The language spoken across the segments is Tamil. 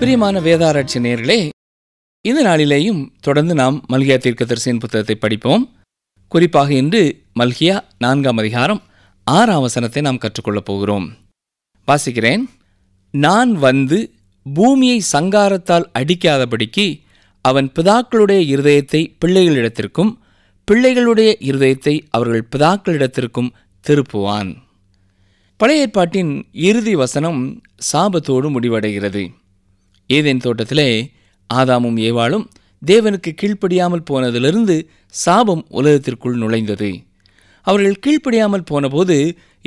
பிரியமான வேதாராய்ச்சி நேர்களே இந்த நாளிலேயும் தொடர்ந்து நாம் மல்கியா தீர்க்கதரிசியின் புத்தகத்தை படிப்போம் குறிப்பாக இன்று மல்கியா நான்காம் அதிகாரம் ஆறாம் வசனத்தை நாம் கற்றுக்கொள்ளப் போகிறோம் வாசிக்கிறேன் நான் வந்து பூமியை சங்காரத்தால் அடிக்காதபடிக்கு அவன் பிதாக்களுடைய இருதயத்தை பிள்ளைகளிடத்திற்கும் பிள்ளைகளுடைய இருதயத்தை அவர்கள் பிதாக்களிடத்திற்கும் திருப்புவான் பழைய ஏற்பாட்டின் இறுதி வசனம் சாபத்தோடு முடிவடைகிறது ஏதேன் தோட்டத்திலே ஆதாமும் ஏவாளும் தேவனுக்கு கீழ்ப்படியாமல் போனதிலிருந்து சாபம் உலகத்திற்குள் நுழைந்தது அவர்கள் கீழ்ப்படியாமல் போனபோது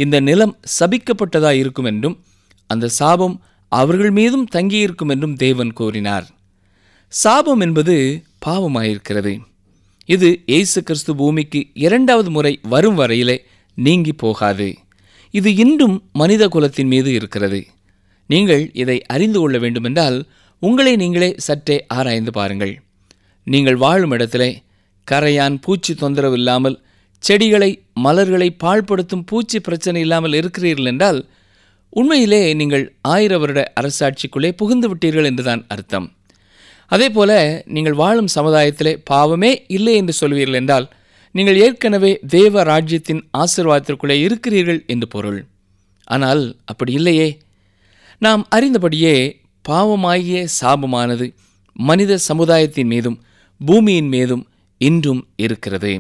இந்த நிலம் சபிக்கப்பட்டதாக இருக்கும் என்றும் அந்த சாபம் அவர்கள் மீதும் தங்கியிருக்கும் என்றும் தேவன் கூறினார் சாபம் என்பது பாவமாயிருக்கிறது இது இயேசு கிறிஸ்து பூமிக்கு இரண்டாவது முறை வரும் வரையிலே நீங்கி போகாது இது இன்றும் மனித குலத்தின் மீது இருக்கிறது நீங்கள் இதை அறிந்து கொள்ள வேண்டுமென்றால் உங்களை நீங்களே சற்றே ஆராய்ந்து பாருங்கள் நீங்கள் வாழும் இடத்திலே கரையான் பூச்சி தொந்தரவு இல்லாமல் செடிகளை மலர்களை பாழ்படுத்தும் பூச்சி பிரச்சனை இல்லாமல் இருக்கிறீர்கள் என்றால் உண்மையிலே நீங்கள் ஆயிர வருட அரசாட்சிக்குள்ளே புகுந்து விட்டீர்கள் என்றுதான் அர்த்தம் அதே போல நீங்கள் வாழும் சமுதாயத்திலே பாவமே இல்லை என்று சொல்வீர்கள் என்றால் நீங்கள் ஏற்கனவே தேவ ராஜ்யத்தின் ஆசிர்வாதத்திற்குள்ளே இருக்கிறீர்கள் என்று பொருள் ஆனால் அப்படி இல்லையே நாம் அறிந்தபடியே பாவமாகிய சாபமானது மனித சமுதாயத்தின் மீதும் பூமியின் மீதும் இன்றும் இருக்கிறது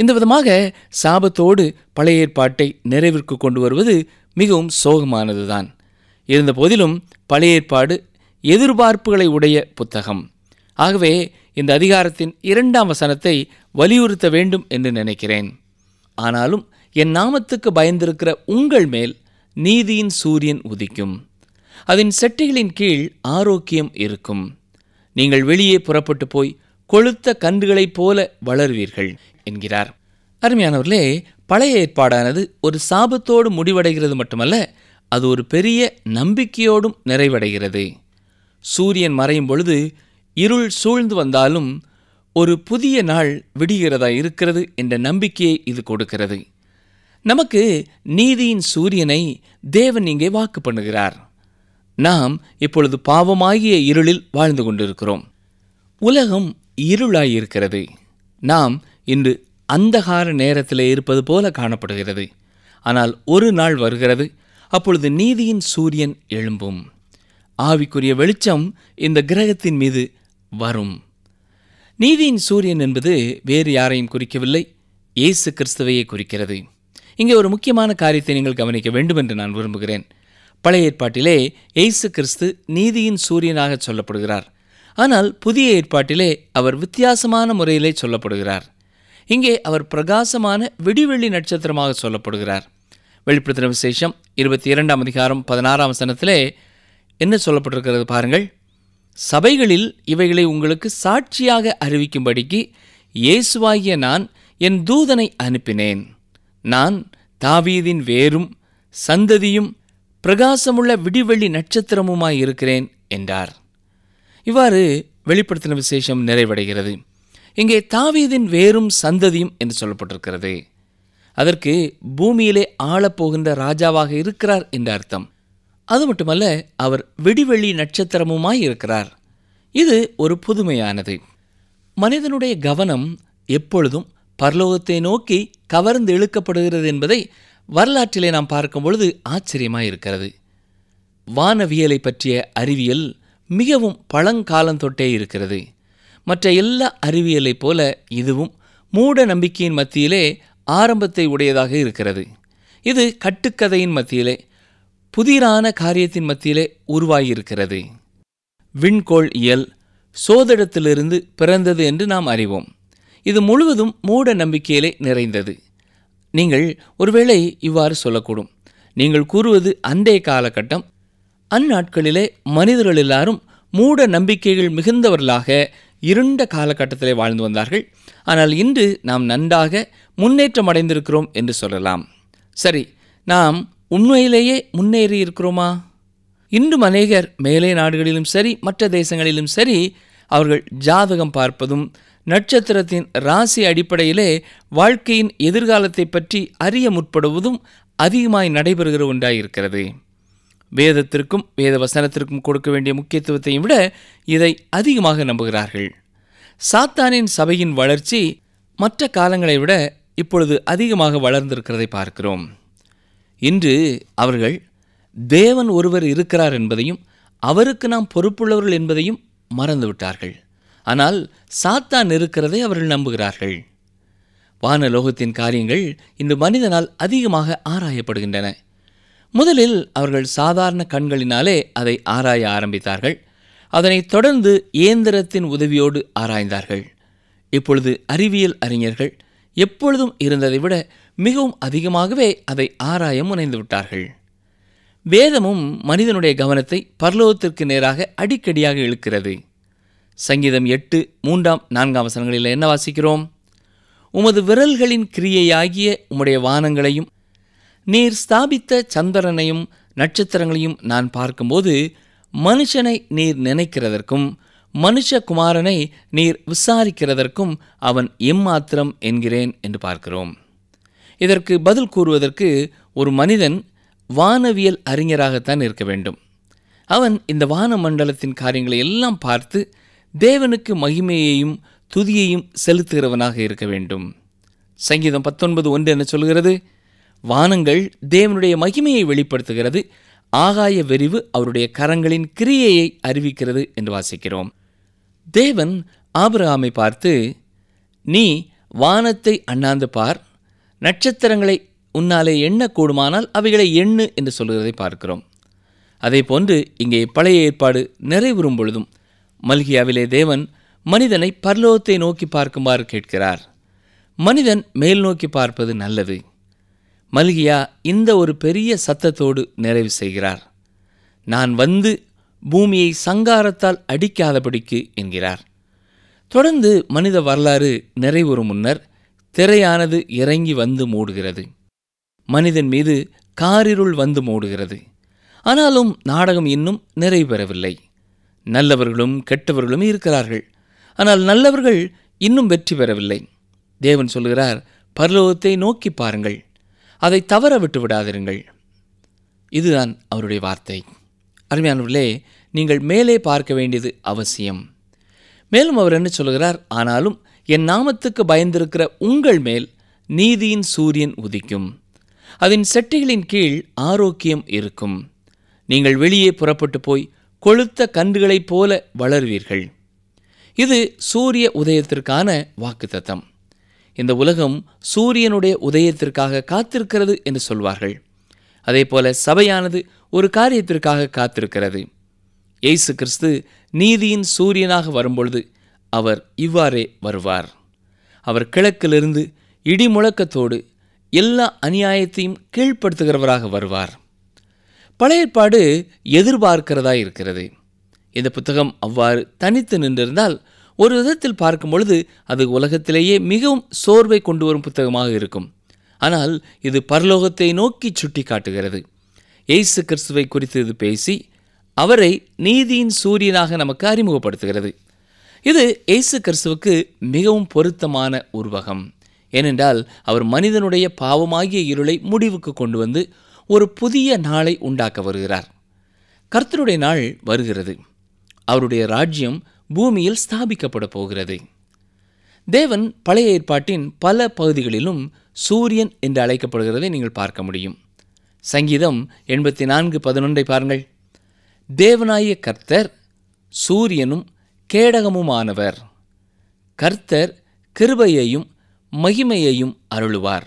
இந்த விதமாக சாபத்தோடு பழைய ஏற்பாட்டை நிறைவிற்கு கொண்டு வருவது மிகவும் சோகமானதுதான் இருந்த போதிலும் பழைய ஏற்பாடு எதிர்பார்ப்புகளை உடைய புத்தகம் ஆகவே இந்த அதிகாரத்தின் இரண்டாம் வசனத்தை வலியுறுத்த வேண்டும் என்று நினைக்கிறேன் ஆனாலும் என் நாமத்துக்கு பயந்திருக்கிற உங்கள் மேல் நீதியின் சூரியன் உதிக்கும் அதன் செட்டைகளின் கீழ் ஆரோக்கியம் இருக்கும் நீங்கள் வெளியே புறப்பட்டு போய் கொளுத்த கன்றுகளைப் போல வளருவீர்கள் என்கிறார் அருமையானவர்களே பழைய ஏற்பாடானது ஒரு சாபத்தோடு முடிவடைகிறது மட்டுமல்ல அது ஒரு பெரிய நம்பிக்கையோடும் நிறைவடைகிறது சூரியன் மறையும் பொழுது இருள் சூழ்ந்து வந்தாலும் ஒரு புதிய நாள் விடுகிறதா இருக்கிறது என்ற நம்பிக்கையை இது கொடுக்கிறது நமக்கு நீதியின் சூரியனை தேவன் இங்கே வாக்கு பண்ணுகிறார் நாம் இப்பொழுது பாவமாகிய இருளில் வாழ்ந்து கொண்டிருக்கிறோம் உலகம் இருளாயிருக்கிறது நாம் இன்று அந்தகார நேரத்தில் இருப்பது போல காணப்படுகிறது ஆனால் ஒரு நாள் வருகிறது அப்பொழுது நீதியின் சூரியன் எழும்பும் ஆவிக்குரிய வெளிச்சம் இந்த கிரகத்தின் மீது வரும் நீதியின் சூரியன் என்பது வேறு யாரையும் குறிக்கவில்லை இயேசு கிறிஸ்துவையே குறிக்கிறது இங்கே ஒரு முக்கியமான காரியத்தை நீங்கள் கவனிக்க வேண்டும் என்று நான் விரும்புகிறேன் பழைய ஏற்பாட்டிலே எய்சு கிறிஸ்து நீதியின் சூரியனாக சொல்லப்படுகிறார் ஆனால் புதிய ஏற்பாட்டிலே அவர் வித்தியாசமான முறையிலே சொல்லப்படுகிறார் இங்கே அவர் பிரகாசமான விடிவெள்ளி நட்சத்திரமாக சொல்லப்படுகிறார் வெளிப்படுத்தின விசேஷம் இருபத்தி இரண்டாம் அதிகாரம் பதினாறாம் சனத்திலே என்ன சொல்லப்பட்டிருக்கிறது பாருங்கள் சபைகளில் இவைகளை உங்களுக்கு சாட்சியாக அறிவிக்கும்படிக்கு இயேசுவாகிய நான் என் தூதனை அனுப்பினேன் நான் தாவீதின் வேரும் சந்ததியும் பிரகாசமுள்ள விடிவெள்ளி நட்சத்திரமுமாய் இருக்கிறேன் என்றார் இவ்வாறு வெளிப்படுத்தின விசேஷம் நிறைவடைகிறது இங்கே தாவீதின் வேறும் சந்ததியும் என்று சொல்லப்பட்டிருக்கிறது அதற்கு பூமியிலே ஆளப்போகின்ற ராஜாவாக இருக்கிறார் என்ற அர்த்தம் அது மட்டுமல்ல அவர் விடிவெள்ளி நட்சத்திரமுமாய் இருக்கிறார் இது ஒரு புதுமையானது மனிதனுடைய கவனம் எப்பொழுதும் பரலோகத்தை நோக்கி கவர்ந்து இழுக்கப்படுகிறது என்பதை வரலாற்றிலே நாம் பார்க்கும் பொழுது ஆச்சரியமாக இருக்கிறது வானவியலை பற்றிய அறிவியல் மிகவும் பழங்காலம் தொட்டே இருக்கிறது மற்ற எல்லா அறிவியலைப் போல இதுவும் மூட நம்பிக்கையின் மத்தியிலே ஆரம்பத்தை உடையதாக இருக்கிறது இது கட்டுக்கதையின் மத்தியிலே புதிரான காரியத்தின் மத்தியிலே உருவாகியிருக்கிறது விண்கோள் இயல் சோதடத்திலிருந்து பிறந்தது என்று நாம் அறிவோம் இது முழுவதும் மூட நம்பிக்கையிலே நிறைந்தது நீங்கள் ஒருவேளை இவ்வாறு சொல்லக்கூடும் நீங்கள் கூறுவது அன்றைய காலகட்டம் அந்நாட்களிலே மனிதர்கள் எல்லாரும் மூட நம்பிக்கைகள் மிகுந்தவர்களாக இருண்ட காலகட்டத்திலே வாழ்ந்து வந்தார்கள் ஆனால் இன்று நாம் நன்றாக முன்னேற்றம் அடைந்திருக்கிறோம் என்று சொல்லலாம் சரி நாம் உண்மையிலேயே முன்னேறி இருக்கிறோமா இன்றும் அநேகர் மேலே நாடுகளிலும் சரி மற்ற தேசங்களிலும் சரி அவர்கள் ஜாதகம் பார்ப்பதும் நட்சத்திரத்தின் ராசி அடிப்படையிலே வாழ்க்கையின் எதிர்காலத்தை பற்றி அறிய முற்படுவதும் அதிகமாய் நடைபெறுகிற ஒன்றாயிருக்கிறது வேதத்திற்கும் வேத வசனத்திற்கும் கொடுக்க வேண்டிய முக்கியத்துவத்தையும் விட இதை அதிகமாக நம்புகிறார்கள் சாத்தானின் சபையின் வளர்ச்சி மற்ற காலங்களை விட இப்பொழுது அதிகமாக வளர்ந்திருக்கிறதை பார்க்கிறோம் இன்று அவர்கள் தேவன் ஒருவர் இருக்கிறார் என்பதையும் அவருக்கு நாம் பொறுப்புள்ளவர்கள் என்பதையும் மறந்துவிட்டார்கள் ஆனால் சாத்தான் இருக்கிறதை அவர்கள் நம்புகிறார்கள் வானலோகத்தின் காரியங்கள் இன்று மனிதனால் அதிகமாக ஆராயப்படுகின்றன முதலில் அவர்கள் சாதாரண கண்களினாலே அதை ஆராய ஆரம்பித்தார்கள் அதனைத் தொடர்ந்து இயந்திரத்தின் உதவியோடு ஆராய்ந்தார்கள் இப்பொழுது அறிவியல் அறிஞர்கள் எப்பொழுதும் இருந்ததை விட மிகவும் அதிகமாகவே அதை ஆராய முனைந்து விட்டார்கள் வேதமும் மனிதனுடைய கவனத்தை பர்லோகத்திற்கு நேராக அடிக்கடியாக இழுக்கிறது சங்கீதம் எட்டு மூன்றாம் நான்காம் வசனங்களில் என்ன வாசிக்கிறோம் உமது விரல்களின் கிரியையாகிய உம்முடைய வானங்களையும் நீர் ஸ்தாபித்த சந்திரனையும் நட்சத்திரங்களையும் நான் பார்க்கும்போது மனுஷனை நீர் நினைக்கிறதற்கும் மனுஷகுமாரனை நீர் விசாரிக்கிறதற்கும் அவன் எம்மாத்திரம் என்கிறேன் என்று பார்க்கிறோம் இதற்கு பதில் கூறுவதற்கு ஒரு மனிதன் வானவியல் அறிஞராகத்தான் இருக்க வேண்டும் அவன் இந்த வான மண்டலத்தின் காரியங்களை எல்லாம் பார்த்து தேவனுக்கு மகிமையையும் துதியையும் செலுத்துகிறவனாக இருக்க வேண்டும் சங்கீதம் பத்தொன்பது ஒன்று என சொல்கிறது வானங்கள் தேவனுடைய மகிமையை வெளிப்படுத்துகிறது ஆகாய வெறிவு அவருடைய கரங்களின் கிரியையை அறிவிக்கிறது என்று வாசிக்கிறோம் தேவன் ஆபிரகாமை பார்த்து நீ வானத்தை அண்ணாந்து பார் நட்சத்திரங்களை உன்னாலே எண்ணக்கூடுமானால் அவைகளை எண்ணு என்று சொல்கிறதை பார்க்கிறோம் அதே போன்று இங்கே பழைய ஏற்பாடு நிறைவுறும் பொழுதும் மல்கியாவிலே தேவன் மனிதனை பர்லோகத்தை நோக்கி பார்க்குமாறு கேட்கிறார் மனிதன் மேல் நோக்கி பார்ப்பது நல்லது மல்கியா இந்த ஒரு பெரிய சத்தத்தோடு நிறைவு செய்கிறார் நான் வந்து பூமியை சங்காரத்தால் அடிக்காதபடிக்கு என்கிறார் தொடர்ந்து மனித வரலாறு நிறைவுறும் முன்னர் திரையானது இறங்கி வந்து மூடுகிறது மனிதன் மீது காரிருள் வந்து மூடுகிறது ஆனாலும் நாடகம் இன்னும் நிறைவு பெறவில்லை நல்லவர்களும் கெட்டவர்களும் இருக்கிறார்கள் ஆனால் நல்லவர்கள் இன்னும் வெற்றி பெறவில்லை தேவன் சொல்கிறார் பரலோகத்தை நோக்கி பாருங்கள் அதை தவற விட்டு விடாதிருங்கள் இதுதான் அவருடைய வார்த்தை அருமையானவர்களே நீங்கள் மேலே பார்க்க வேண்டியது அவசியம் மேலும் அவர் என்ன சொல்கிறார் ஆனாலும் என் நாமத்துக்கு பயந்திருக்கிற உங்கள் மேல் நீதியின் சூரியன் உதிக்கும் அதன் செட்டிகளின் கீழ் ஆரோக்கியம் இருக்கும் நீங்கள் வெளியே புறப்பட்டு போய் கொளுத்த கன்றுகளைப் போல வளருவீர்கள் இது சூரிய உதயத்திற்கான வாக்குத்தத்தம் இந்த உலகம் சூரியனுடைய உதயத்திற்காக காத்திருக்கிறது என்று சொல்வார்கள் அதே போல சபையானது ஒரு காரியத்திற்காக காத்திருக்கிறது இயேசு கிறிஸ்து நீதியின் சூரியனாக வரும்பொழுது அவர் இவ்வாறே வருவார் அவர் கிழக்கிலிருந்து இடிமுழக்கத்தோடு எல்லா அநியாயத்தையும் கீழ்ப்படுத்துகிறவராக வருவார் பழைய ஏற்பாடு எதிர்பார்க்கிறதா இருக்கிறது இந்த புத்தகம் அவ்வாறு தனித்து நின்றிருந்தால் ஒரு விதத்தில் பார்க்கும் பொழுது அது உலகத்திலேயே மிகவும் சோர்வை கொண்டு வரும் புத்தகமாக இருக்கும் ஆனால் இது பரலோகத்தை நோக்கி சுட்டி காட்டுகிறது எய்சு கிறிஸ்துவை குறித்து இது பேசி அவரை நீதியின் சூரியனாக நமக்கு அறிமுகப்படுத்துகிறது இது எய்சு கிறிஸ்துவுக்கு மிகவும் பொருத்தமான உருவகம் ஏனென்றால் அவர் மனிதனுடைய பாவமாகிய இருளை முடிவுக்கு கொண்டு வந்து ஒரு புதிய நாளை உண்டாக்க வருகிறார் கர்த்தருடைய நாள் வருகிறது அவருடைய ராஜ்யம் பூமியில் ஸ்தாபிக்கப்பட போகிறது தேவன் பழைய ஏற்பாட்டின் பல பகுதிகளிலும் சூரியன் என்று அழைக்கப்படுகிறதை நீங்கள் பார்க்க முடியும் சங்கீதம் எண்பத்தி நான்கு பதினொன்றை பாருங்கள் தேவனாய கர்த்தர் சூரியனும் கேடகமுமானவர் கர்த்தர் கிருபையையும் மகிமையையும் அருளுவார்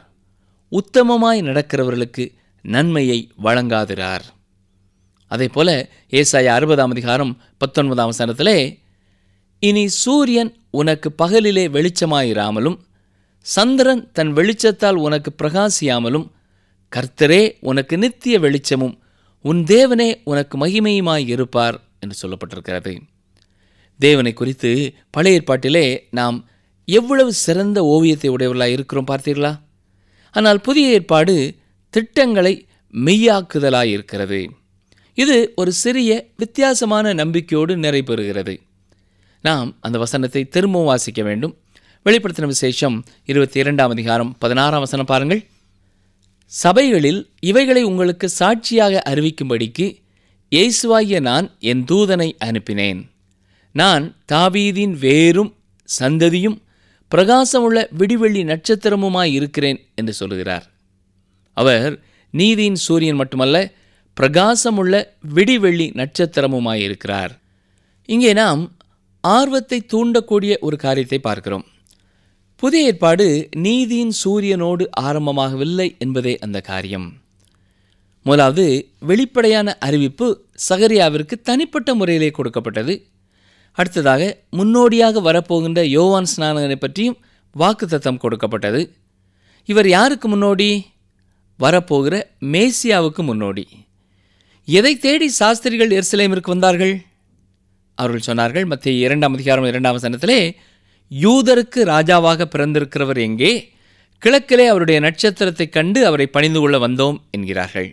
உத்தமமாய் நடக்கிறவர்களுக்கு நன்மையை வழங்காதிரார் அதே போல ஏசாய அறுபதாம் அதிகாரம் பத்தொன்பதாம் சனத்திலே இனி சூரியன் உனக்கு பகலிலே வெளிச்சமாயிராமலும் சந்திரன் தன் வெளிச்சத்தால் உனக்கு பிரகாசியாமலும் கர்த்தரே உனக்கு நித்திய வெளிச்சமும் உன் தேவனே உனக்கு மகிமையுமாய் இருப்பார் என்று சொல்லப்பட்டிருக்கிறது தேவனை குறித்து பழைய ஏற்பாட்டிலே நாம் எவ்வளவு சிறந்த ஓவியத்தை உடையவர்களாக இருக்கிறோம் பார்த்தீர்களா ஆனால் புதிய ஏற்பாடு திட்டங்களை மெய்யாக்குதலாயிருக்கிறது இது ஒரு சிறிய வித்தியாசமான நம்பிக்கையோடு நிறைபெறுகிறது நாம் அந்த வசனத்தை திரும்பவும் வாசிக்க வேண்டும் வெளிப்படுத்தின விசேஷம் இருபத்தி இரண்டாம் அதிகாரம் பதினாறாம் வசனம் பாருங்கள் சபைகளில் இவைகளை உங்களுக்கு சாட்சியாக அறிவிக்கும்படிக்கு இயேசுவாகிய நான் என் தூதனை அனுப்பினேன் நான் தாவீதின் வேரும் சந்ததியும் பிரகாசமுள்ள விடிவெள்ளி நட்சத்திரமுமாய் இருக்கிறேன் என்று சொல்கிறார் அவர் நீதியின் சூரியன் மட்டுமல்ல பிரகாசமுள்ள விடிவெள்ளி நட்சத்திரமுமாயிருக்கிறார் இங்கே நாம் ஆர்வத்தை தூண்டக்கூடிய ஒரு காரியத்தை பார்க்கிறோம் புதிய ஏற்பாடு நீதியின் சூரியனோடு ஆரம்பமாகவில்லை என்பதே அந்த காரியம் முதலாவது வெளிப்படையான அறிவிப்பு சகரியாவிற்கு தனிப்பட்ட முறையிலே கொடுக்கப்பட்டது அடுத்ததாக முன்னோடியாக வரப்போகின்ற யோவான் ஸ்நானகனை பற்றியும் வாக்குத்தத்தம் கொடுக்கப்பட்டது இவர் யாருக்கு முன்னோடி வரப்போகிற மேசியாவுக்கு முன்னோடி எதை தேடி சாஸ்திரிகள் எருசலேமிற்கு வந்தார்கள் அவர்கள் சொன்னார்கள் மத்திய இரண்டாம் அதிகாரம் இரண்டாம் சனத்திலே யூதருக்கு ராஜாவாக பிறந்திருக்கிறவர் எங்கே கிழக்கிலே அவருடைய நட்சத்திரத்தை கண்டு அவரை பணிந்து கொள்ள வந்தோம் என்கிறார்கள்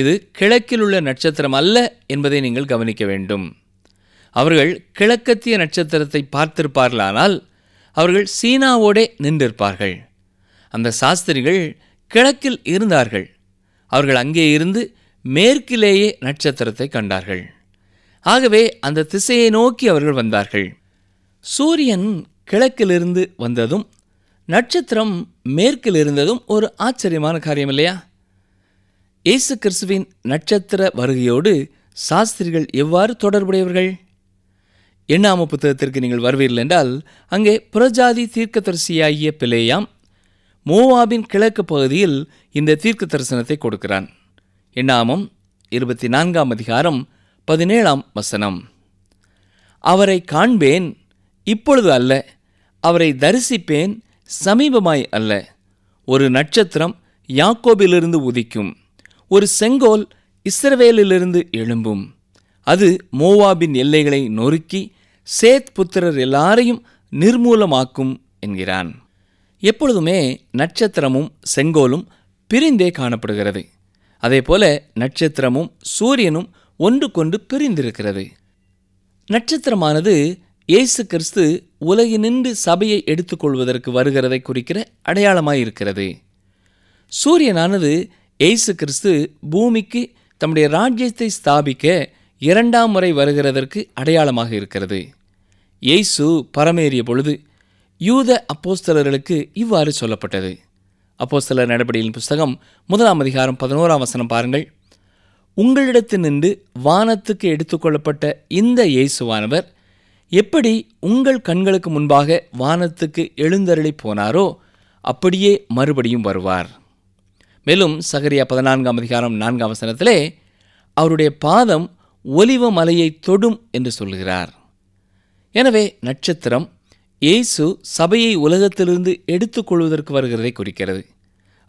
இது கிழக்கில் உள்ள நட்சத்திரம் அல்ல என்பதை நீங்கள் கவனிக்க வேண்டும் அவர்கள் கிழக்கத்திய நட்சத்திரத்தை பார்த்திருப்பார்களானால் அவர்கள் சீனாவோடே நின்றிருப்பார்கள் அந்த சாஸ்திரிகள் கிழக்கில் இருந்தார்கள் அவர்கள் அங்கே இருந்து மேற்கிலேயே நட்சத்திரத்தை கண்டார்கள் ஆகவே அந்த திசையை நோக்கி அவர்கள் வந்தார்கள் சூரியன் கிழக்கிலிருந்து வந்ததும் நட்சத்திரம் மேற்கில் இருந்ததும் ஒரு ஆச்சரியமான காரியம் இல்லையா இயேசு கிறிஸ்துவின் நட்சத்திர வருகையோடு சாஸ்திரிகள் எவ்வாறு தொடர்புடையவர்கள் எண்ணாம புத்தகத்திற்கு நீங்கள் வருவீர்கள் என்றால் அங்கே புரஜாதி தீர்க்கதரிசியாகிய பிள்ளையாம் மோவாபின் கிழக்கு பகுதியில் இந்த தீர்க்க தரிசனத்தை கொடுக்கிறான் எண்ணாமம் இருபத்தி நான்காம் அதிகாரம் பதினேழாம் வசனம் அவரை காண்பேன் இப்பொழுது அல்ல அவரை தரிசிப்பேன் சமீபமாய் அல்ல ஒரு நட்சத்திரம் யாக்கோபிலிருந்து உதிக்கும் ஒரு செங்கோல் இஸ்ரவேலிலிருந்து எழும்பும் அது மோவாபின் எல்லைகளை நொறுக்கி சேத் புத்திரர் எல்லாரையும் நிர்மூலமாக்கும் என்கிறான் எப்பொழுதுமே நட்சத்திரமும் செங்கோலும் பிரிந்தே காணப்படுகிறது அதே போல நட்சத்திரமும் சூரியனும் ஒன்று கொண்டு பிரிந்திருக்கிறது நட்சத்திரமானது இயேசு கிறிஸ்து உலகினின்று சபையை எடுத்துக்கொள்வதற்கு வருகிறதை குறிக்கிற அடையாளமாயிருக்கிறது சூரியனானது இயேசு கிறிஸ்து பூமிக்கு தம்முடைய ராஜ்யத்தை ஸ்தாபிக்க இரண்டாம் முறை வருகிறதற்கு அடையாளமாக இருக்கிறது இயேசு பரமேறிய பொழுது யூத அப்போஸ்தலர்களுக்கு இவ்வாறு சொல்லப்பட்டது அப்போஸ்தலர் நடபடியின் புஸ்தகம் முதலாம் அதிகாரம் பதினோராம் வசனம் பாருங்கள் உங்களிடத்து நின்று வானத்துக்கு எடுத்துக்கொள்ளப்பட்ட இந்த இயேசுவானவர் எப்படி உங்கள் கண்களுக்கு முன்பாக வானத்துக்கு எழுந்தருளி போனாரோ அப்படியே மறுபடியும் வருவார் மேலும் சகரியா பதினான்காம் அதிகாரம் நான்காம் வசனத்திலே அவருடைய பாதம் ஒலிவ மலையை தொடும் என்று சொல்கிறார் எனவே நட்சத்திரம் இயேசு சபையை உலகத்திலிருந்து எடுத்துக்கொள்வதற்கு வருகிறதை குறிக்கிறது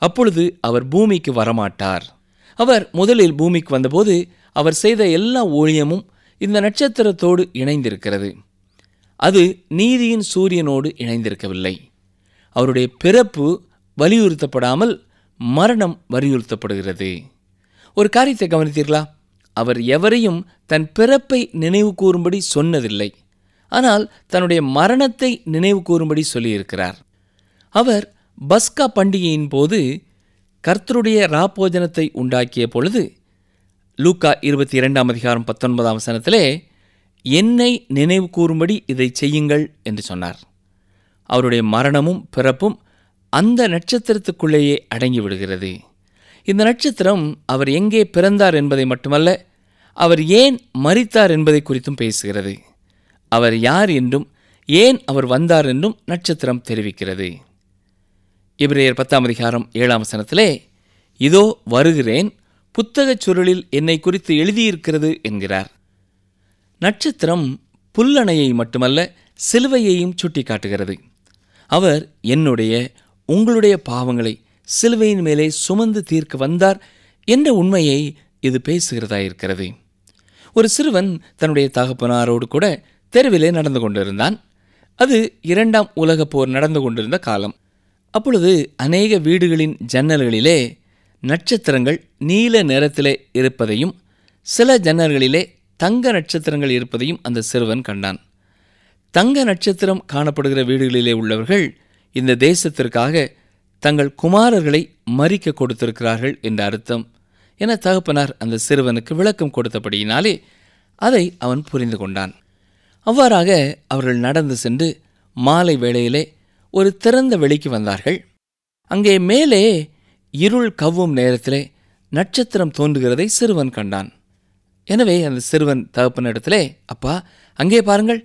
அப்பொழுது அவர் பூமிக்கு வரமாட்டார் அவர் முதலில் பூமிக்கு வந்தபோது அவர் செய்த எல்லா ஊழியமும் இந்த நட்சத்திரத்தோடு இணைந்திருக்கிறது அது நீதியின் சூரியனோடு இணைந்திருக்கவில்லை அவருடைய பிறப்பு வலியுறுத்தப்படாமல் மரணம் வலியுறுத்தப்படுகிறது ஒரு காரியத்தை கவனித்தீர்களா அவர் எவரையும் தன் பிறப்பை நினைவு கூறும்படி சொன்னதில்லை ஆனால் தன்னுடைய மரணத்தை நினைவு கூறும்படி சொல்லியிருக்கிறார் அவர் பஸ்கா பண்டிகையின் போது கர்த்தருடைய ராபோஜனத்தை உண்டாக்கிய பொழுது லூக்கா இருபத்தி இரண்டாம் அதிகாரம் பத்தொன்பதாம் சனத்திலே என்னை நினைவு கூறும்படி இதை செய்யுங்கள் என்று சொன்னார் அவருடைய மரணமும் பிறப்பும் அந்த நட்சத்திரத்துக்குள்ளேயே அடங்கிவிடுகிறது இந்த நட்சத்திரம் அவர் எங்கே பிறந்தார் என்பதை மட்டுமல்ல அவர் ஏன் மறித்தார் என்பதை குறித்தும் பேசுகிறது அவர் யார் என்றும் ஏன் அவர் வந்தார் என்றும் நட்சத்திரம் தெரிவிக்கிறது இப்ரேயர் பத்தாம் அதிகாரம் ஏழாம் சனத்திலே இதோ வருகிறேன் புத்தகச் சுருளில் என்னை குறித்து எழுதியிருக்கிறது என்கிறார் நட்சத்திரம் புல்லணையை மட்டுமல்ல சிலுவையையும் சுட்டி காட்டுகிறது அவர் என்னுடைய உங்களுடைய பாவங்களை சிலுவையின் மேலே சுமந்து தீர்க்க வந்தார் என்ற உண்மையை இது பேசுகிறதாயிருக்கிறது ஒரு சிறுவன் தன்னுடைய தகப்பனாரோடு கூட தெருவிலே நடந்து கொண்டிருந்தான் அது இரண்டாம் உலகப் போர் நடந்து கொண்டிருந்த காலம் அப்பொழுது அநேக வீடுகளின் ஜன்னல்களிலே நட்சத்திரங்கள் நீல நிறத்திலே இருப்பதையும் சில ஜன்னல்களிலே தங்க நட்சத்திரங்கள் இருப்பதையும் அந்த சிறுவன் கண்டான் தங்க நட்சத்திரம் காணப்படுகிற வீடுகளிலே உள்ளவர்கள் இந்த தேசத்திற்காக தங்கள் குமாரர்களை மறிக்க கொடுத்திருக்கிறார்கள் என்ற அர்த்தம் என தகப்பனார் அந்த சிறுவனுக்கு விளக்கம் கொடுத்தபடியினாலே அதை அவன் புரிந்து கொண்டான் அவ்வாறாக அவர்கள் நடந்து சென்று மாலை வேளையிலே ஒரு திறந்த வெளிக்கு வந்தார்கள் அங்கே மேலே இருள் கவ்வும் நேரத்திலே நட்சத்திரம் தோன்றுகிறதை சிறுவன் கண்டான் எனவே அந்த சிறுவன் தகப்பனிடத்திலே அப்பா அங்கே பாருங்கள்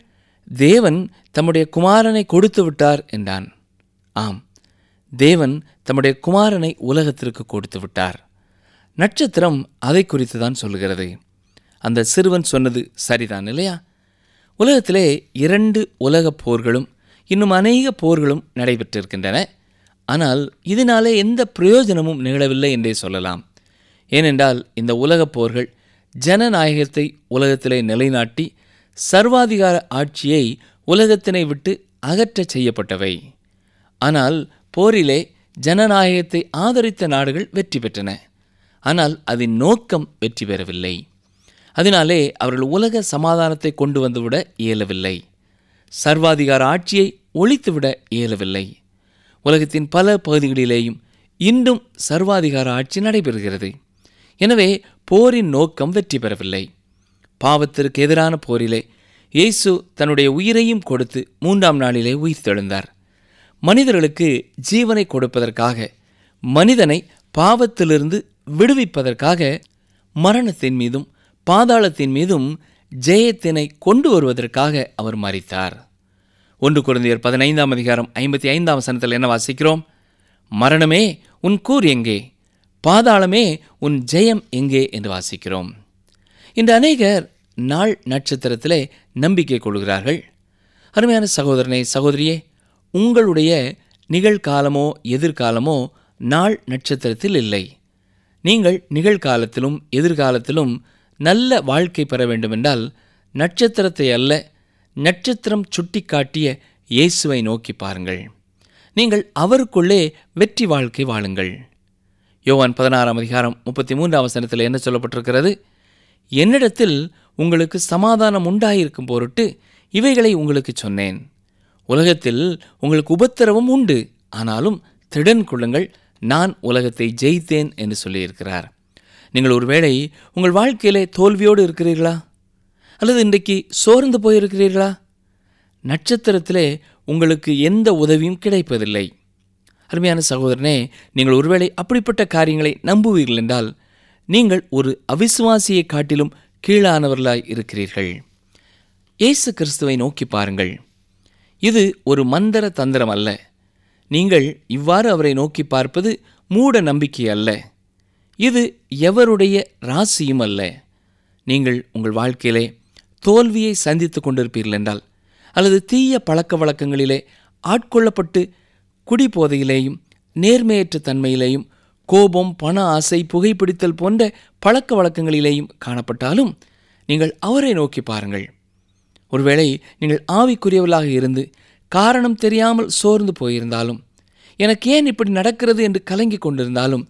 தேவன் தம்முடைய குமாரனை கொடுத்து விட்டார் என்றான் ஆம் தேவன் தம்முடைய குமாரனை உலகத்திற்கு கொடுத்து விட்டார் நட்சத்திரம் அதை குறித்து தான் சொல்கிறது அந்த சிறுவன் சொன்னது சரிதான் இல்லையா உலகத்திலே இரண்டு உலக போர்களும் இன்னும் அநேக போர்களும் நடைபெற்றிருக்கின்றன ஆனால் இதனாலே எந்த பிரயோஜனமும் நிகழவில்லை என்றே சொல்லலாம் ஏனென்றால் இந்த உலகப் போர்கள் ஜனநாயகத்தை உலகத்திலே நிலைநாட்டி சர்வாதிகார ஆட்சியை உலகத்தினை விட்டு அகற்றச் செய்யப்பட்டவை ஆனால் போரிலே ஜனநாயகத்தை ஆதரித்த நாடுகள் வெற்றி பெற்றன ஆனால் அதன் நோக்கம் வெற்றி பெறவில்லை அதனாலே அவர்கள் உலக சமாதானத்தை கொண்டு வந்துவிட இயலவில்லை சர்வாதிகார ஆட்சியை ஒழித்துவிட இயலவில்லை உலகத்தின் பல பகுதிகளிலேயும் இன்றும் சர்வாதிகார ஆட்சி நடைபெறுகிறது எனவே போரின் நோக்கம் வெற்றி பெறவில்லை பாவத்திற்கு எதிரான போரிலே இயேசு தன்னுடைய உயிரையும் கொடுத்து மூன்றாம் நாளிலே உயிர் தெழுந்தார் மனிதர்களுக்கு ஜீவனை கொடுப்பதற்காக மனிதனை பாவத்திலிருந்து விடுவிப்பதற்காக மரணத்தின் மீதும் பாதாளத்தின் மீதும் ஜெயத்தினை கொண்டு வருவதற்காக அவர் மறித்தார் ஒன்று குழந்தையர் பதினைந்தாம் அதிகாரம் ஐம்பத்தி ஐந்தாம் சனத்தில் என்ன வாசிக்கிறோம் மரணமே உன் கூர் எங்கே பாதாளமே உன் ஜெயம் எங்கே என்று வாசிக்கிறோம் இந்த அநேகர் நாள் நட்சத்திரத்திலே நம்பிக்கை கொள்கிறார்கள் அருமையான சகோதரனை சகோதரியே உங்களுடைய நிகழ்காலமோ எதிர்காலமோ நாள் நட்சத்திரத்தில் இல்லை நீங்கள் நிகழ்காலத்திலும் எதிர்காலத்திலும் நல்ல வாழ்க்கை பெற வேண்டுமென்றால் நட்சத்திரத்தை அல்ல நட்சத்திரம் சுட்டி காட்டிய இயேசுவை நோக்கி பாருங்கள் நீங்கள் அவருக்குள்ளே வெற்றி வாழ்க்கை வாழுங்கள் யோவான் பதினாறாம் அதிகாரம் முப்பத்தி மூன்றாம் சனத்தில் என்ன சொல்லப்பட்டிருக்கிறது என்னிடத்தில் உங்களுக்கு சமாதானம் உண்டாயிருக்கும் பொருட்டு இவைகளை உங்களுக்கு சொன்னேன் உலகத்தில் உங்களுக்கு உபத்திரவம் உண்டு ஆனாலும் திடன் கொள்ளுங்கள் நான் உலகத்தை ஜெயித்தேன் என்று சொல்லியிருக்கிறார் நீங்கள் ஒருவேளை உங்கள் வாழ்க்கையிலே தோல்வியோடு இருக்கிறீர்களா அல்லது இன்றைக்கு சோர்ந்து போயிருக்கிறீர்களா நட்சத்திரத்திலே உங்களுக்கு எந்த உதவியும் கிடைப்பதில்லை அருமையான சகோதரனே நீங்கள் ஒருவேளை அப்படிப்பட்ட காரியங்களை நம்புவீர்கள் என்றால் நீங்கள் ஒரு அவிசுவாசியை காட்டிலும் கீழானவர்களாய் இருக்கிறீர்கள் இயேசு கிறிஸ்துவை நோக்கி பாருங்கள் இது ஒரு மந்திர தந்திரம் அல்ல நீங்கள் இவ்வாறு அவரை நோக்கி பார்ப்பது மூட நம்பிக்கை அல்ல இது எவருடைய ராசியும் அல்ல நீங்கள் உங்கள் வாழ்க்கையிலே தோல்வியை சந்தித்து கொண்டிருப்பீர்கள் என்றால் அல்லது தீய பழக்க வழக்கங்களிலே ஆட்கொள்ளப்பட்டு குடிபோதையிலேயும் நேர்மையற்ற தன்மையிலேயும் கோபம் பண ஆசை புகைப்பிடித்தல் போன்ற பழக்க வழக்கங்களிலேயும் காணப்பட்டாலும் நீங்கள் அவரை நோக்கி பாருங்கள் ஒருவேளை நீங்கள் ஆவிக்குரியவர்களாக இருந்து காரணம் தெரியாமல் சோர்ந்து போயிருந்தாலும் எனக்கு ஏன் இப்படி நடக்கிறது என்று கலங்கி கொண்டிருந்தாலும்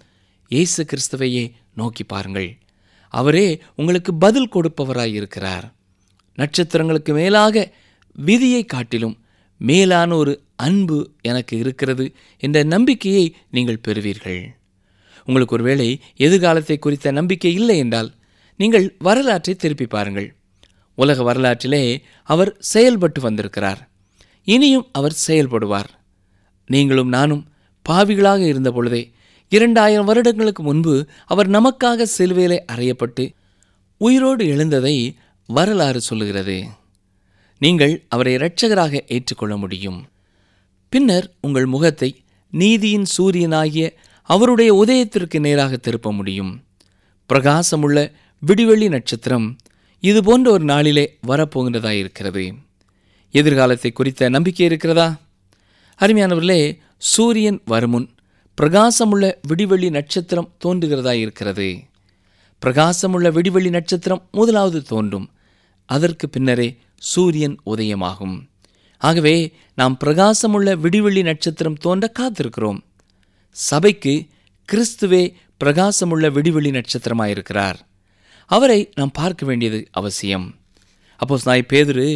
இயேசு கிறிஸ்துவையே நோக்கி பாருங்கள் அவரே உங்களுக்கு பதில் கொடுப்பவராய் இருக்கிறார் நட்சத்திரங்களுக்கு மேலாக விதியை காட்டிலும் மேலான ஒரு அன்பு எனக்கு இருக்கிறது என்ற நம்பிக்கையை நீங்கள் பெறுவீர்கள் உங்களுக்கு ஒருவேளை எதிர்காலத்தை குறித்த நம்பிக்கை இல்லை என்றால் நீங்கள் வரலாற்றை திருப்பி பாருங்கள் உலக வரலாற்றிலே அவர் செயல்பட்டு வந்திருக்கிறார் இனியும் அவர் செயல்படுவார் நீங்களும் நானும் பாவிகளாக இருந்த பொழுதே இரண்டாயிரம் வருடங்களுக்கு முன்பு அவர் நமக்காக சிலுவையிலே அறையப்பட்டு உயிரோடு எழுந்ததை வரலாறு சொல்லுகிறது நீங்கள் அவரை இரட்சகராக ஏற்றுக்கொள்ள முடியும் பின்னர் உங்கள் முகத்தை நீதியின் சூரியனாகிய அவருடைய உதயத்திற்கு நேராக திருப்ப முடியும் பிரகாசமுள்ள விடிவெளி நட்சத்திரம் இது போன்ற ஒரு நாளிலே வரப்போகின்றதாயிருக்கிறது இருக்கிறது எதிர்காலத்தை குறித்த நம்பிக்கை இருக்கிறதா அருமையானவர்களே சூரியன் வருமுன் பிரகாசமுள்ள விடிவெளி நட்சத்திரம் இருக்கிறது பிரகாசமுள்ள விடிவெளி நட்சத்திரம் முதலாவது தோன்றும் அதற்கு பின்னரே சூரியன் உதயமாகும் ஆகவே நாம் பிரகாசமுள்ள விடிவெளி நட்சத்திரம் தோன்ற காத்திருக்கிறோம் சபைக்கு கிறிஸ்துவே பிரகாசமுள்ள விடிவெளி நட்சத்திரமாயிருக்கிறார் அவரை நாம் பார்க்க வேண்டியது அவசியம் அப்போஸ் நாய் பேதுரு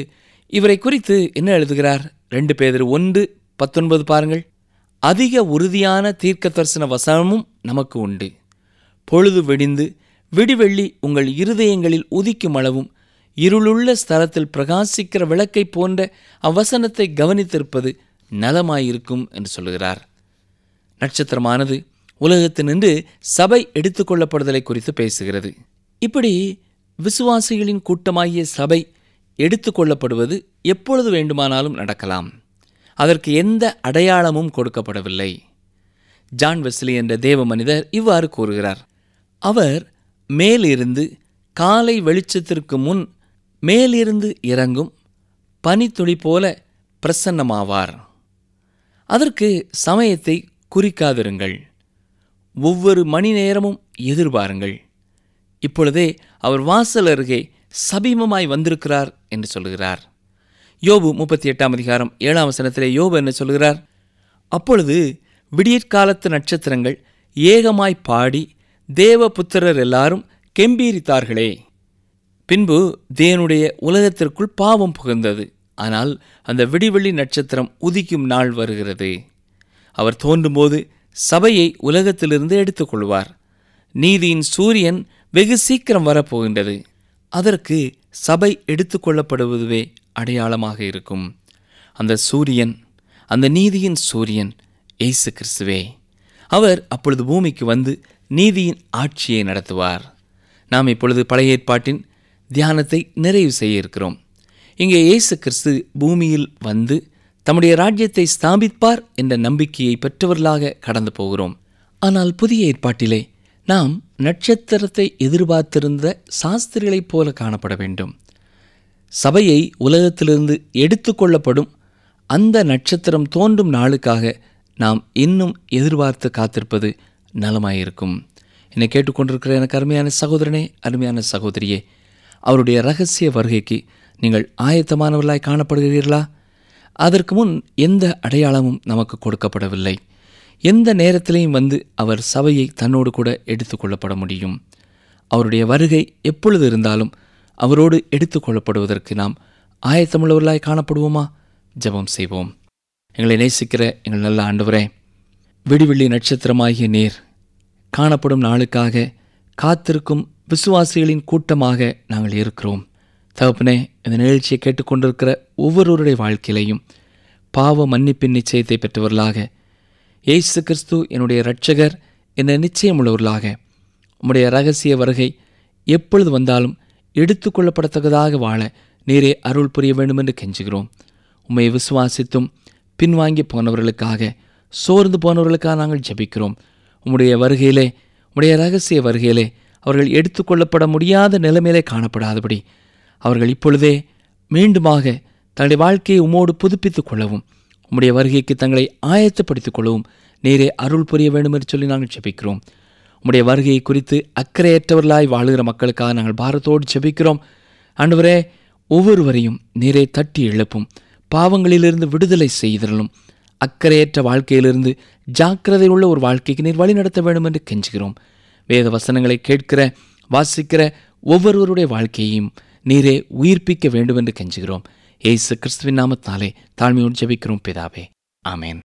இவரை குறித்து என்ன எழுதுகிறார் ரெண்டு பேதர் ஒன்று பத்தொன்பது பாருங்கள் அதிக உறுதியான தீர்க்க தரிசன வசனமும் நமக்கு உண்டு பொழுது வெடிந்து விடிவெள்ளி உங்கள் இருதயங்களில் உதிக்கும் அளவும் இருளுள்ள ஸ்தலத்தில் பிரகாசிக்கிற விளக்கை போன்ற அவ்வசனத்தை கவனித்திருப்பது நலமாயிருக்கும் என்று சொல்கிறார் நட்சத்திரமானது உலகத்தினின்று சபை எடுத்துக்கொள்ளப்படுதலை குறித்து பேசுகிறது இப்படி விசுவாசிகளின் கூட்டமாகிய சபை எடுத்துக்கொள்ளப்படுவது எப்பொழுது வேண்டுமானாலும் நடக்கலாம் அதற்கு எந்த அடையாளமும் கொடுக்கப்படவில்லை ஜான் வெஸ்லி என்ற தேவ மனிதர் இவ்வாறு கூறுகிறார் அவர் மேலிருந்து காலை வெளிச்சத்திற்கு முன் மேலிருந்து இறங்கும் பனித்துளி போல பிரசன்னமாவார் அதற்கு சமயத்தை குறிக்காதிருங்கள் ஒவ்வொரு மணி நேரமும் எதிர்பாருங்கள் இப்பொழுதே அவர் வாசல் அருகே சபீமமாய் வந்திருக்கிறார் என்று சொல்கிறார் யோபு முப்பத்தி எட்டாம் அதிகாரம் ஏழாம் வசனத்திலே யோபு என்ன சொல்கிறார் அப்பொழுது விடியற்காலத்து நட்சத்திரங்கள் ஏகமாய் பாடி தேவ புத்திரர் எல்லாரும் கெம்பீரித்தார்களே பின்பு தேனுடைய உலகத்திற்குள் பாவம் புகுந்தது ஆனால் அந்த விடிவெளி நட்சத்திரம் உதிக்கும் நாள் வருகிறது அவர் தோன்றும்போது சபையை உலகத்திலிருந்து எடுத்துக்கொள்வார் நீதியின் சூரியன் வெகு சீக்கிரம் வரப்போகின்றது அதற்கு சபை எடுத்துக்கொள்ளப்படுவதுவே அடையாளமாக இருக்கும் அந்த சூரியன் அந்த நீதியின் சூரியன் ஏசு கிறிஸ்துவே அவர் அப்பொழுது பூமிக்கு வந்து நீதியின் ஆட்சியை நடத்துவார் நாம் இப்பொழுது பழைய ஏற்பாட்டின் தியானத்தை நிறைவு செய்ய இருக்கிறோம் இங்கே இயேசு கிறிஸ்து பூமியில் வந்து தம்முடைய ராஜ்யத்தை ஸ்தாபிப்பார் என்ற நம்பிக்கையை பெற்றவர்களாக கடந்து போகிறோம் ஆனால் புதிய ஏற்பாட்டிலே நாம் நட்சத்திரத்தை எதிர்பார்த்திருந்த சாஸ்திரிகளைப் போல காணப்பட வேண்டும் சபையை உலகத்திலிருந்து எடுத்து கொள்ளப்படும் அந்த நட்சத்திரம் தோன்றும் நாளுக்காக நாம் இன்னும் எதிர்பார்த்து காத்திருப்பது நலமாயிருக்கும் என்னை கேட்டுக்கொண்டிருக்கிற எனக்கு அருமையான சகோதரனே அருமையான சகோதரியே அவருடைய ரகசிய வருகைக்கு நீங்கள் ஆயத்தமானவர்களாய் காணப்படுகிறீர்களா அதற்கு முன் எந்த அடையாளமும் நமக்கு கொடுக்கப்படவில்லை எந்த நேரத்திலையும் வந்து அவர் சபையை தன்னோடு கூட எடுத்துக்கொள்ளப்பட முடியும் அவருடைய வருகை எப்பொழுது இருந்தாலும் அவரோடு எடுத்துக்கொள்ளப்படுவதற்கு நாம் ஆயத்தமுள்ளவர்களாய் காணப்படுவோமா ஜபம் செய்வோம் எங்களை நேசிக்கிற எங்கள் நல்ல ஆண்டவரே விடுவெள்ளி நட்சத்திரமாகிய நீர் காணப்படும் நாளுக்காக காத்திருக்கும் விசுவாசிகளின் கூட்டமாக நாங்கள் இருக்கிறோம் தகப்பனே இந்த நிகழ்ச்சியை கேட்டுக்கொண்டிருக்கிற ஒவ்வொருவருடைய வாழ்க்கையிலையும் பாவ மன்னிப்பின் நிச்சயத்தை பெற்றவர்களாக ஏசு கிறிஸ்து என்னுடைய இரட்சகர் என நிச்சயம் உள்ளவர்களாக உம்முடைய ரகசிய வருகை எப்பொழுது வந்தாலும் எடுத்துக்கொள்ளப்படத்தக்கதாக வாழ நீரே அருள் புரிய வேண்டும் என்று கெஞ்சுகிறோம் உம்மை விசுவாசித்தும் பின்வாங்கி போனவர்களுக்காக சோர்ந்து போனவர்களுக்காக நாங்கள் ஜெபிக்கிறோம் உம்முடைய வருகையிலே உடைய ரகசிய வருகையிலே அவர்கள் எடுத்துக்கொள்ளப்பட முடியாத நிலைமையிலே காணப்படாதபடி அவர்கள் இப்பொழுதே மீண்டுமாக தங்களுடைய வாழ்க்கையை உமோடு புதுப்பித்துக் கொள்ளவும் உம்முடைய வருகைக்கு தங்களை ஆயத்தப்படுத்திக் கொள்ளவும் நேரே அருள் புரிய வேண்டும் என்று சொல்லி நாங்கள் ஜெபிக்கிறோம் உம்முடைய வருகையை குறித்து அக்கறையற்றவர்களாய் வாழுகிற மக்களுக்காக நாங்கள் பாரத்தோடு செபிக்கிறோம் அன்றுவரே ஒவ்வொருவரையும் நீரை தட்டி எழுப்பும் பாவங்களிலிருந்து விடுதலை செய்திருளும் அக்கறையற்ற வாழ்க்கையிலிருந்து ஜாக்கிரதை உள்ள ஒரு வாழ்க்கைக்கு நீர் வழி வேண்டும் என்று கெஞ்சுகிறோம் வேத வசனங்களை கேட்கிற வாசிக்கிற ஒவ்வொருவருடைய வாழ்க்கையையும் நீரே உயிர்ப்பிக்க வேண்டும் என்று கெஞ்சுகிறோம் ஏசு கிறிஸ்துவின் நாமத்தாலே தாழ்மையோடு ஜபிக்கிறோம் பிதாவே ஆமேன்